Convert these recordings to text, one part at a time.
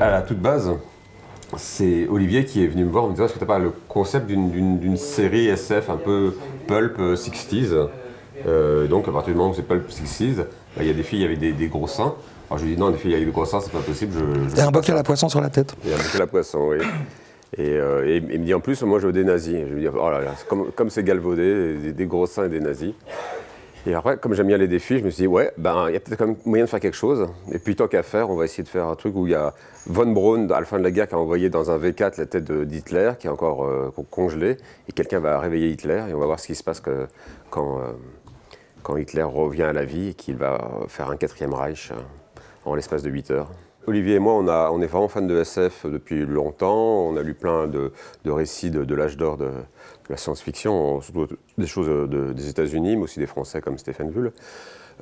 à la toute base, c'est Olivier qui est venu me voir en me disant est-ce que tu pas le concept d'une série SF un peu pulp 60s euh, euh, Donc à partir du moment où c'est pulp 60s, il y a des filles avec des, des gros seins. Alors je lui dis non, des filles avec des gros seins, c'est pas possible. Je, y et un bocal à la poisson sur la tête. Il a un bocal à poisson, oui. Euh, et, il me dit en plus, moi je veux des nazis. Je lui dis, oh là là, comme c'est galvaudé, des, gros seins et des nazis. Et après, comme j'aime bien les défis, je me suis dit, ouais, ben, il y a peut-être quand même moyen de faire quelque chose. Et puis, tant qu'à faire, on va essayer de faire un truc où il y a Von Braun, à la fin de la guerre, qui a envoyé dans un V4 la tête d'Hitler, qui est encore euh, congelée. Et quelqu'un va réveiller Hitler, et on va voir ce qui se passe euh, quand, Hitler revient à la vie et qu'il va faire un quatrième Reich euh, en l'espace de 8 heures. Olivier et moi, on, est vraiment fans de SF depuis longtemps. On a lu plein de, récits de, l'âge d'or de, la science-fiction, surtout des choses des États-Unis, mais aussi des Français comme Stéphane Vull.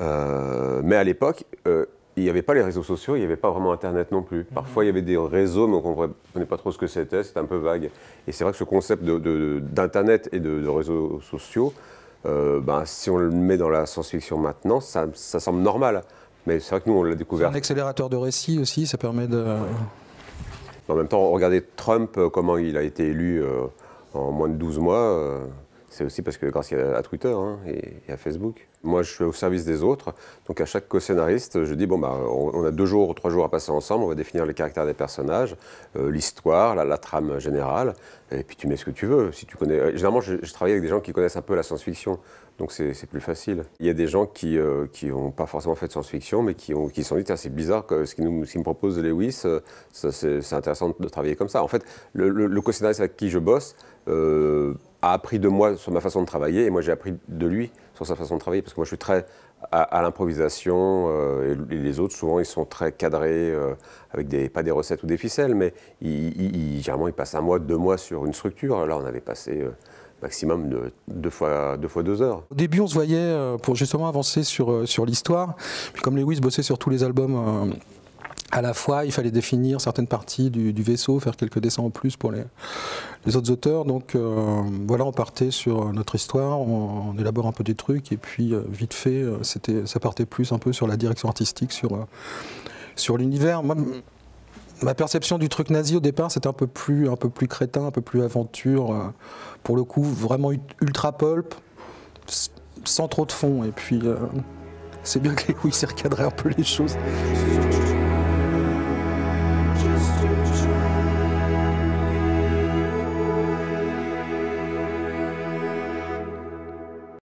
Euh, mais à l'époque, euh, il n'y avait pas les réseaux sociaux, il n'y avait pas vraiment Internet non plus. Parfois, il y avait des réseaux, mais on ne comprenait pas trop ce que c'était, c'était un peu vague. Et c'est vrai que ce concept d'Internet et de, réseaux sociaux, euh, ben, si on le met dans la science-fiction maintenant, ça semble normal. Mais c'est vrai que nous, on l'a découvert. Un accélérateur de récit aussi, ça permet de. En même temps, regardez Trump, euh, comment il a été élu euh, en moins de 12 mois. Euh, c'est aussi parce que grâce à Twitter hein, et, à Facebook. Moi, je suis au service des autres. Donc, à chaque co-scénariste, je dis bon, bah, on, a deux jours ou trois jours à passer ensemble. On va définir les caractères des personnages, euh, l'histoire, la, trame générale. Et puis, tu mets ce que tu veux. Si tu connais. Euh, généralement, je, travaille avec des gens qui connaissent un peu la science-fiction. Donc, c'est plus facile. Il y a des gens qui n'ont euh, pas forcément fait de science-fiction, mais qui se qui sont dit c'est bizarre que ce qui nous, de me propose Lewis. C'est intéressant de travailler comme ça. En fait, le, le, co-scénariste avec qui je bosse a appris de moi sur ma façon de travailler et moi j'ai appris de lui sur sa façon de travailler parce que moi je suis très à, l'improvisation euh, et les autres souvent ils sont très cadrés euh, avec des pas des recettes ou des ficelles mais ils, généralement ils passent un mois deux mois sur une structure là on avait passé euh, maximum de deux fois, deux fois deux heures. Au début, on se voyait pour justement avancer sur, sur l'histoire. Puis comme Lewis bossait sur tous les albums à la fois, il fallait définir certaines parties du, vaisseau, faire quelques dessins en plus pour les, les autres auteurs. Donc euh, voilà, on partait sur notre histoire, on, élaborait élabore un peu des trucs, et puis euh, vite fait, euh, ça partait plus un peu sur la direction artistique, sur, l'univers. ma perception du truc nazi au départ, c'était un peu plus, un peu plus crétin, un peu plus aventure. pour le coup, vraiment ultra pulp, sans trop de fond. Et puis, c'est bien que les couilles s'y un peu les choses.